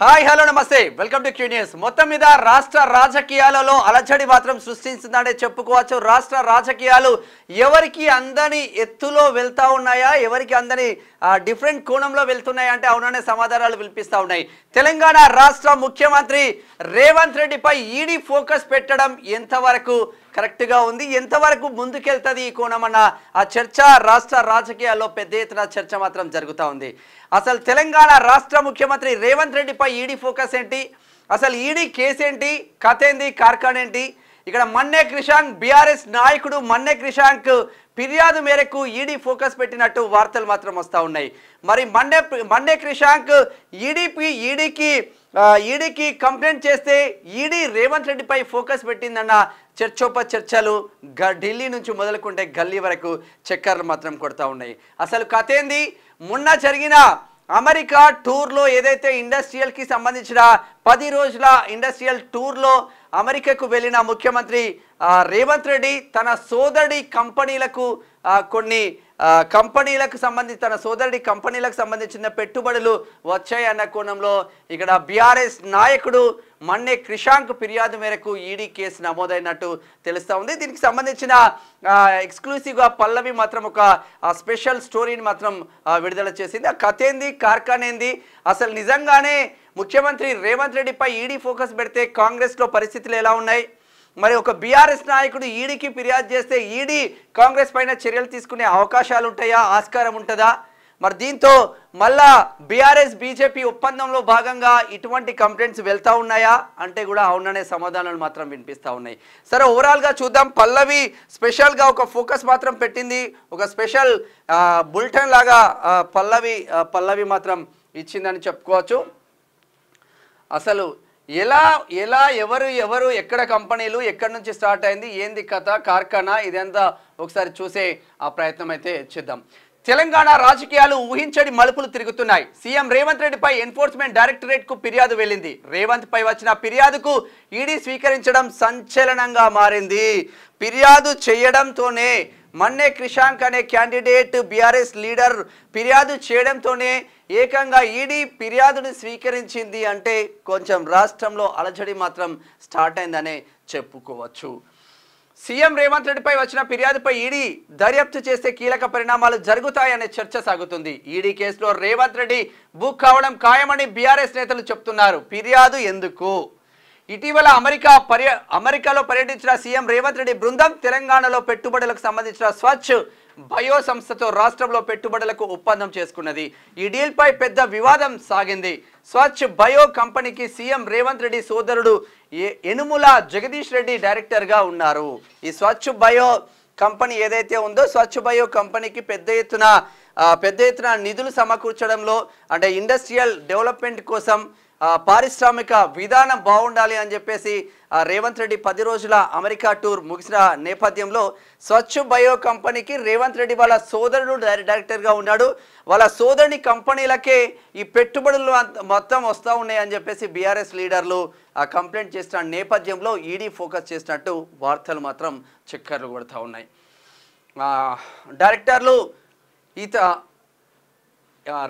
hi hello నమస్తే welcome to Q News మొత్తం మీద రాష్ట్ర రాజకీయాలలో అలజడి మాత్రం సృష్టించిందనే చెప్పుకోవచ్చు రాష్ట్ర రాజకీయాలు ఎవరికి అందని ఎత్తులో వెళ్తా ఉన్నాయా ఎవరికి అందని డిఫరెంట్ కోణంలో వెళ్తున్నాయా అంటే అవుననే సమాధానాలు వినిపిస్తూ ఉన్నాయి తెలంగాణ రాష్ట్ర ముఖ్యమంత్రి రేవంత్ రెడ్డిపై ఈడీ ఫోకస్ పెట్టడం ఎంతవరకు కరెక్ట్గా ఉంది ఎంతవరకు ముందుకెళ్తుంది ఈ కోణం అన్న ఆ చర్చ రాష్ట్ర రాజకీయాల్లో పెద్ద ఎత్తున చర్చ మాత్రం జరుగుతూ ఉంది అసలు తెలంగాణ రాష్ట్ర ముఖ్యమంత్రి రేవంత్ రెడ్డిపై ఈడీ ఫోకస్ ఏంటి అసలు ఈడీ ఏంటి కథ ఏంటి కార్ఖాన్ ఏంటి ఇక్కడ మన్నే క్రిషాంక్ బీఆర్ఎస్ నాయకుడు మన్నే క్రిషాంక్ ఫిర్యాదు మేరకు ఈడీ ఫోకస్ పెట్టినట్టు వార్తలు మాత్రం వస్తూ ఉన్నాయి మరి మన్నే మండే క్రిషాంక్ ఈడీపీ ఈడీకి ఈడీకి కంప్లైంట్ చేస్తే ఈడీ రేవంత్ రెడ్డిపై ఫోకస్ పెట్టిందన్న చర్చలు గ ఢిల్లీ నుంచి మొదలుకుంటే గల్లీ వరకు చక్కర్లు మాత్రం కొడతా ఉన్నాయి అసలు కథ ఏంది మొన్న జరిగిన అమెరికా టూర్లో ఏదైతే ఇండస్ట్రియల్కి సంబంధించిన పది రోజుల ఇండస్ట్రియల్ టూర్లో అమెరికాకు వెళ్ళిన ముఖ్యమంత్రి రేవంత్ రెడ్డి తన సోదరి కంపెనీలకు కొన్ని కంపెనీలకు సంబంధించి తన సోదరుడి కంపెనీలకు సంబంధించిన పెట్టుబడులు వచ్చాయన్న కోణంలో ఇక్కడ బీఆర్ఎస్ నాయకుడు మన్నే క్రిషాంక్ ఫిర్యాదు మేరకు ఈడీ కేసు నమోదైనట్టు తెలుస్తూ ఉంది దీనికి సంబంధించిన ఎక్స్క్లూసివ్గా పల్లవి మాత్రం ఒక స్పెషల్ స్టోరీని మాత్రం విడుదల చేసింది ఆ కథ ఏంది కార్ఖానేంది అసలు నిజంగానే ముఖ్యమంత్రి రేవంత్ రెడ్డిపై ఈడీ ఫోకస్ పెడితే కాంగ్రెస్లో పరిస్థితులు ఎలా ఉన్నాయి మరి ఒక బీఆర్ఎస్ నాయకుడు ఈడీకి ఫిర్యాదు చేస్తే ఈడీ కాంగ్రెస్ పైన చర్యలు తీసుకునే అవకాశాలు ఉంటాయా ఆస్కారం ఉంటుందా మరి దీంతో మళ్ళా బీఆర్ఎస్ బీజేపీ ఒప్పందంలో భాగంగా ఇటువంటి కంప్లైంట్స్ వెళ్తూ ఉన్నాయా అంటే కూడా అవుననే సమాధానాలు మాత్రం వినిపిస్తూ ఉన్నాయి సరే ఓవరాల్గా చూద్దాం పల్లవి స్పెషల్గా ఒక ఫోకస్ మాత్రం పెట్టింది ఒక స్పెషల్ బులెటిన్ లాగా పల్లవి పల్లవి మాత్రం ఇచ్చిందని చెప్పుకోవచ్చు అసలు ఎలా ఎలా ఎవరు ఎవరు ఎక్కడ కంపెనీలు ఎక్కడి నుంచి స్టార్ట్ అయింది ఏంది కథ కార్ఖానా ఇదంతా ఒకసారి చూసే ఆ ప్రయత్నం అయితే చేద్దాం తెలంగాణ రాజకీయాలు ఊహించడి మలుపులు తిరుగుతున్నాయి సీఎం రేవంత్ రెడ్డిపై ఎన్ఫోర్స్మెంట్ డైరెక్టరేట్ కు ఫిర్యాదు వెళ్ళింది రేవంత్ పై వచ్చిన ఫిర్యాదుకు ఈడీ స్వీకరించడం సంచలనంగా మారింది ఫిర్యాదు చేయడంతోనే మన్నే క్రిషాంక్ అనే క్యాండిడేట్ బీఆర్ఎస్ లీడర్ ఫిర్యాదు చేయడంతోనే ఏకంగా ఈడీ e ఫిర్యాదుని స్వీకరించింది అంటే కొంచెం రాష్ట్రంలో అలజడి మాత్రం స్టార్ట్ అయిందనే చెప్పుకోవచ్చు సీఎం రేవంత్ రెడ్డిపై వచ్చిన ఫిర్యాదుపై ఈడీ e దర్యాప్తు చేస్తే కీలక పరిణామాలు జరుగుతాయనే చర్చ సాగుతుంది ఈడీ e కేసులో రేవంత్ రెడ్డి బుక్ కావడం ఖాయమని బీఆర్ఎస్ నేతలు చెప్తున్నారు ఫిర్యాదు ఎందుకు ఇటీవల అమెరికా పర్య అమెరికాలో పర్యటించిన సీఎం రేవంత్ రెడ్డి బృందం తెలంగాణలో పెట్టుబడులకు సంబంధించిన స్వచ్ఛ బయో సంస్థతో రాష్ట్రంలో పెట్టుబడులకు ఒప్పందం చేసుకున్నది ఈ డీల్పై పెద్ద వివాదం సాగింది స్వచ్ఛ్ బయో కంపెనీకి సీఎం రేవంత్ రెడ్డి సోదరుడు ఎనుముల జగదీష్ రెడ్డి డైరెక్టర్గా ఉన్నారు ఈ స్వచ్ఛ బయో కంపెనీ ఏదైతే ఉందో స్వచ్ఛ బయో కంపెనీకి పెద్ద ఎత్తున పెద్ద ఎత్తున నిధులు సమకూర్చడంలో అంటే ఇండస్ట్రియల్ డెవలప్మెంట్ కోసం పారిశ్రామిక విధానం బాగుండాలి అని చెప్పేసి రేవంత్ రెడ్డి పది రోజుల అమెరికా టూర్ ముగిసిన నేపథ్యంలో స్వచ్ఛ బయో కంపెనీకి రేవంత్ రెడ్డి వాళ్ళ సోదరుడు డైరెక్టర్గా ఉన్నాడు వాళ్ళ సోదరుని కంపెనీలకే ఈ పెట్టుబడులు మొత్తం వస్తూ ఉన్నాయని చెప్పేసి బీఆర్ఎస్ లీడర్లు కంప్లైంట్ చేసిన నేపథ్యంలో ఈడీ ఫోకస్ చేసినట్టు వార్తలు మాత్రం చక్కర్లు కొడుతూ ఉన్నాయి డైరెక్టర్లు ఈత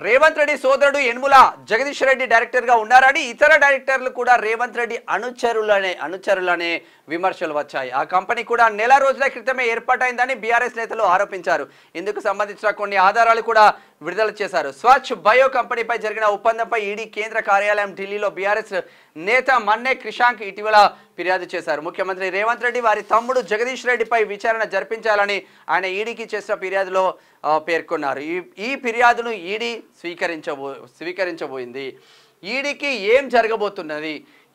రేవంత్ రెడ్డి సోదరుడు ఎన్ముల జగదీష్ రెడ్డి డైరెక్టర్గా ఉన్నారని ఇతర డైరెక్టర్లు కూడా రేవంత్ రెడ్డి అనుచరులనే అనుచరులనే విమర్శలు వచ్చాయి ఆ కంపెనీ కూడా నెల రోజుల క్రితమే ఏర్పాటైందని బీఆర్ఎస్ నేతలు ఆరోపించారు ఇందుకు సంబంధించిన కొన్ని ఆధారాలు కూడా విడుదల చేశారు స్వచ్ఛ బయో కంపెనీపై జరిగిన ఒప్పందంపై ఈడీ కేంద్ర కార్యాలయం ఢిల్లీలో బీఆర్ఎస్ నేత మన్నే క్రిషాంక్ ఇటీవల ఫిర్యాదు చేశారు ముఖ్యమంత్రి రేవంత్ రెడ్డి వారి తమ్ముడు జగదీష్ రెడ్డిపై విచారణ జరిపించాలని ఆయన ఈడీకి చేసిన ఫిర్యాదులో పేర్కొన్నారు ఈ ఈ ఫిర్యాదును ఈడీ స్వీకరించబో స్వీకరించబోయింది ఈడీకి ఏం జరగబోతున్నది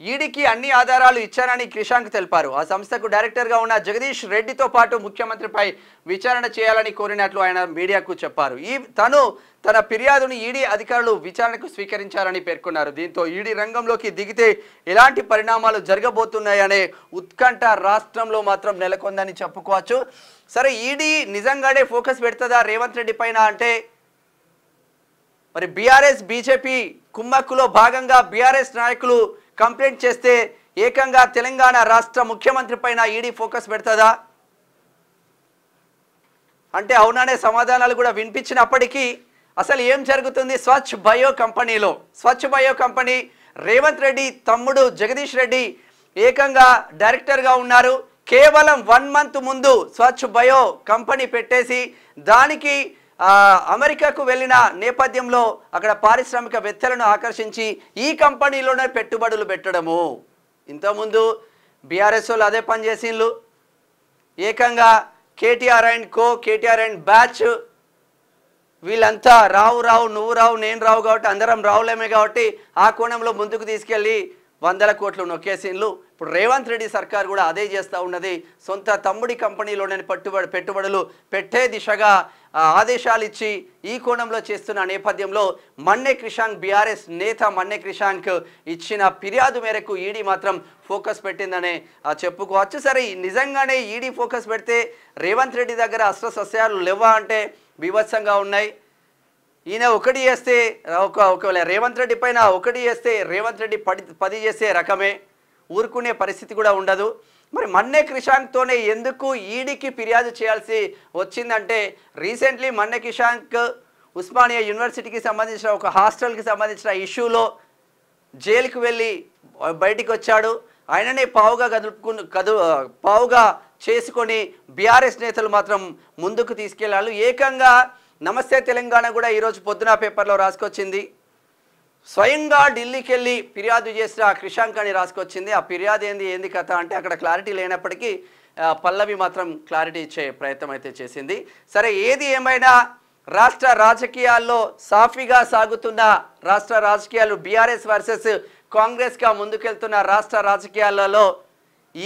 ఈడీకి అన్ని ఆధారాలు ఇచ్చారని క్రిషాంక్ తెలిపారు ఆ సంస్థకు డైరెక్టర్గా ఉన్న జగదీష్ రెడ్డితో పాటు ముఖ్యమంత్రిపై విచారణ చేయాలని కోరినట్లు ఆయన మీడియాకు చెప్పారు ఈ తను తన ఫిర్యాదును ఈడీ అధికారులు విచారణకు స్వీకరించారని పేర్కొన్నారు దీంతో ఈడీ రంగంలోకి దిగితే ఎలాంటి పరిణామాలు జరగబోతున్నాయనే ఉత్కంఠ రాష్ట్రంలో మాత్రం నెలకొందని చెప్పుకోవచ్చు సరే ఈడీ నిజంగానే ఫోకస్ పెడుతుందా రేవంత్ రెడ్డి పైన అంటే మరి బీఆర్ఎస్ బీజేపీ కుమ్మక్కులో భాగంగా బీఆర్ఎస్ నాయకులు కంప్లైంట్ చేస్తే ఏకంగా తెలంగాణ రాష్ట్ర ముఖ్యమంత్రి పైన ఈడీ ఫోకస్ పెడుతుందా అంటే అవునానే సమాధానాలు కూడా వినిపించినప్పటికీ అసలు ఏం జరుగుతుంది స్వచ్ఛ బయో కంపెనీలో స్వచ్ఛ బయో కంపెనీ రేవంత్ రెడ్డి తమ్ముడు జగదీష్ రెడ్డి ఏకంగా డైరెక్టర్గా ఉన్నారు కేవలం వన్ మంత్ ముందు స్వచ్ఛ బయో కంపెనీ పెట్టేసి దానికి అమెరికాకు వెళ్ళిన నేపథ్యంలో అక్కడ పారిశ్రామికవేత్తలను ఆకర్షించి ఈ కంపెనీలోనే పెట్టుబడులు పెట్టడము ఇంతకుముందు బీఆర్ఎస్ వాళ్ళు అదే పని ఏకంగా KTR and co KTR and batch వీళ్ళంతా రావు రావు నువ్వు రావు నేను రావు కాబట్టి అందరం రావులేమే కాబట్టి ఆ కోణంలో ముందుకు తీసుకెళ్ళి వందల కోట్లు నొక్కేసిన్లు ఇప్పుడు రేవంత్ రెడ్డి సర్కార్ కూడా అదే చేస్తూ ఉన్నది సొంత తమ్ముడి కంపెనీలోనే పట్టుబడి పెట్టుబడులు పెట్టే దిశగా ఆదేశాలు ఇచ్చి ఈ కోణంలో చేస్తున్న నేపథ్యంలో మన్నే క్రిషాంక్ బీఆర్ఎస్ నేత మన్నే క్రిషాంక్ ఇచ్చిన ఫిర్యాదు మేరకు ఈడీ మాత్రం ఫోకస్ పెట్టిందనే చెప్పుకోవచ్చు సరే నిజంగానే ఈడీ ఫోకస్ పెడితే రేవంత్ రెడ్డి దగ్గర అస్త్రసస్యాలు లేవా అంటే బీభత్సంగా ఉన్నాయి ఈయన ఒకటి చేస్తే ఒక ఒకవేళ రేవంత్ రెడ్డి పైన ఒకటి చేస్తే రేవంత్ రెడ్డి పడి పది చేసే రకమే ఊరుకునే పరిస్థితి కూడా ఉండదు మరి మన్నే కిషాంక్తోనే ఎందుకు ఈడీకి ఫిర్యాదు చేయాల్సి వచ్చిందంటే రీసెంట్లీ మన్నే కిషాంక్ ఉస్మానియా యూనివర్సిటీకి సంబంధించిన ఒక హాస్టల్కి సంబంధించిన ఇష్యూలో జైలుకు వెళ్ళి బయటికి వచ్చాడు ఆయననే పావుగా కదుపుకు కదు పావుగా చేసుకొని బీఆర్ఎస్ నేతలు మాత్రం ముందుకు తీసుకెళ్లారు ఏకంగా నమస్తే తెలంగాణ కూడా ఈరోజు పొద్దున పేపర్లో రాసుకొచ్చింది స్వయంగా ఢిల్లీకి వెళ్ళి ఫిర్యాదు చేసిన క్రిషాంక్ అని రాసుకొచ్చింది ఆ ఫిర్యాదు ఏంది ఏంది కథ అంటే అక్కడ క్లారిటీ లేనప్పటికీ పల్లవి మాత్రం క్లారిటీ ఇచ్చే ప్రయత్నం అయితే చేసింది సరే ఏది ఏమైనా రాష్ట్ర రాజకీయాల్లో సాఫీగా సాగుతున్న రాష్ట్ర రాజకీయాలు బీఆర్ఎస్ వర్సెస్ కాంగ్రెస్గా ముందుకెళ్తున్న రాష్ట్ర రాజకీయాలలో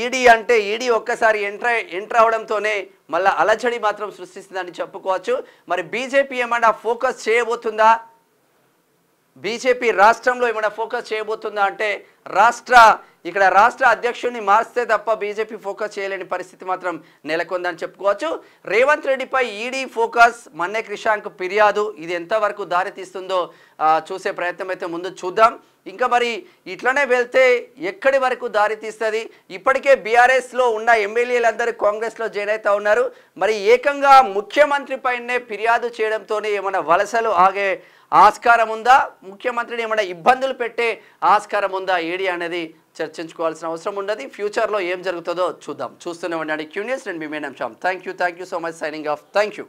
ఈడీ అంటే ఈడీ ఒక్కసారి ఎంటర్ ఎంటర్ అవడంతోనే మళ్ళీ అలజడి మాత్రం సృష్టిస్తుందని చెప్పుకోవచ్చు మరి బీజేపీ ఏమైనా ఫోకస్ చేయబోతుందా బీజేపీ రాష్ట్రంలో ఏమైనా ఫోకస్ చేయబోతుందా అంటే రాష్ట్ర ఇక్కడ రాష్ట్ర అధ్యక్షుడిని మార్స్తే తప్ప బీజేపీ ఫోకస్ చేయలేని పరిస్థితి మాత్రం నెలకొందని చెప్పుకోవచ్చు రేవంత్ రెడ్డిపై ఈడీ ఫోకస్ మన్నే క్రిషాంక్ ఫిర్యాదు ఇది ఎంతవరకు దారితీస్తుందో చూసే ప్రయత్నం అయితే ముందు చూద్దాం ఇంకా మరి ఇట్లనే వెళ్తే ఎక్కడి వరకు దారి తీస్తుంది ఇప్పటికే బీఆర్ఎస్లో ఉన్న ఎమ్మెల్యేలందరూ కాంగ్రెస్లో జాయిన్ అవుతా ఉన్నారు మరి ఏకంగా ముఖ్యమంత్రి పైనే ఫిర్యాదు చేయడంతో ఏమైనా వలసలు ఆగే ఆస్కారం ఉందా ముఖ్యమంత్రిని ఏమైనా ఇబ్బందులు పెట్టే ఆస్కారం ఉందా ఏడి అనేది చర్చించుకోవాల్సిన అవసరం ఉండదు ఫ్యూచర్లో ఏం జరుగుతుందో చూద్దాం చూస్తూనే ఉండండి క్యూనియస్ నేను మీ మేనంశాం thank you thank you so much signing off thank you